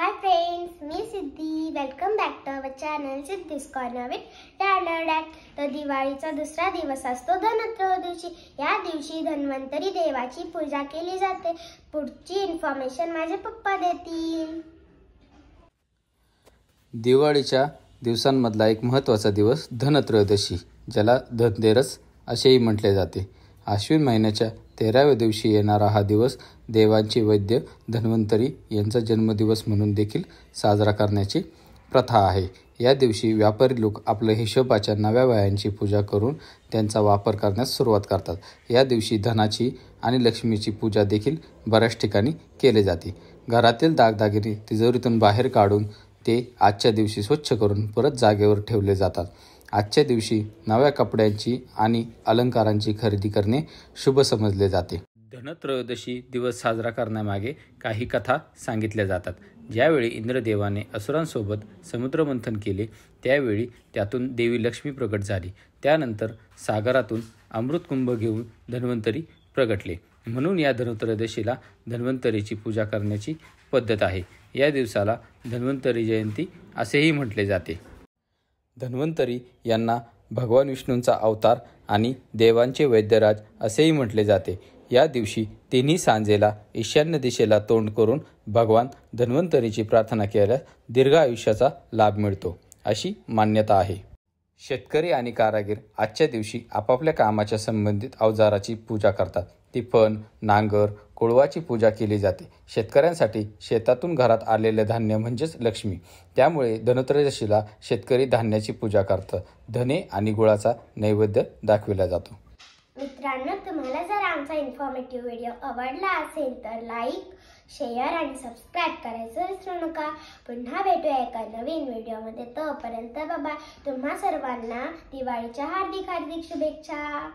हाय friends मी Siddhi welcome back to our channel Siddhi's corner with that तर दिवाळीचा दुसरा दिवस असतो धनत्रयोदशी या दिवशी धन्वंतरी देवाची पूजा केली जाते पुढची इन्फॉर्मेशन माझे पप्पा देतील दिवाळीच्या दिवसांमधला एक महत्त्वाचा दिवस धनत्रयोदशी ज्याला धनदेरस असेही म्हटले जाते आश्विन महिन्याच्या तेराव्या दिवशी येणारा हा दिवस देवांची वैद्य धन्वंतरी यांचा जन्मदिवस म्हणून देखील साजरा करण्याची प्रथा आहे या दिवशी व्यापारी लोक आपल्या हिशोबाच्या नव्या वयांची पूजा करून त्यांचा वापर करण्यास सुरुवात करतात या दिवशी धनाची आणि लक्ष्मीची पूजा देखील बऱ्याच ठिकाणी केली जाते घरातील दागदागिने तिजोरीतून बाहेर काढून ते आजच्या दिवशी स्वच्छ करून परत जागेवर ठेवले जातात आजच्या दिवशी नव्या कपड्यांची आणि अलंकारांची खरेदी करणे शुभ समजले जाते धनत्रयोदशी दिवस साजरा करण्यामागे काही कथा सांगितल्या जातात ज्यावेळी इंद्रदेवाने असुरांसोबत समुद्रमंथन केले त्यावेळी त्यातून देवी लक्ष्मी प्रगट झाली त्यानंतर सागरातून अमृतकुंभ घेऊन धन्वंतरी प्रगटले म्हणून या धनत्रयोदशीला धन्वंतरीची पूजा करण्याची पद्धत आहे या दिवसाला धन्वंतरी जयंती असेही म्हटले जाते धन्वंतरी यांना भगवान विष्णूंचा अवतार आणि देवांचे वैद्यराज असेही म्हटले जाते या दिवशी तिन्ही सांजेला ईशान्य दिशेला तोंड करून भगवान धन्वंतरीची प्रार्थना केल्यास दीर्घ आयुष्याचा लाभ मिळतो अशी मान्यता आहे शेतकरी आणि कारागीर आजच्या दिवशी आपापल्या कामाच्या संबंधित अवजाराची पूजा करतात तिफन नांगर कोळवाची पूजा केली जाते शेतकऱ्यांसाठी शेतातून घरात आलेले धान्य म्हणजेच लक्ष्मी त्यामुळे धनत्रयदशीला शेतकरी धान्याची पूजा करतं धने आणि गुळाचा नैवेद्य दाखविला जातो मित्रांनो तुम्हाला जर आमचा इन्फॉर्मेटिव्ह व्हिडिओ आवडला असेल तर लाईक शेअर आणि सबस्क्राईब करायचं विसरू नका पुन्हा भेटूया एका नवीन व्हिडिओमध्ये तोपर्यंत बाबा तुम्हा सर्वांना दिवाळीच्या हार्दिक हार्दिक शुभेच्छा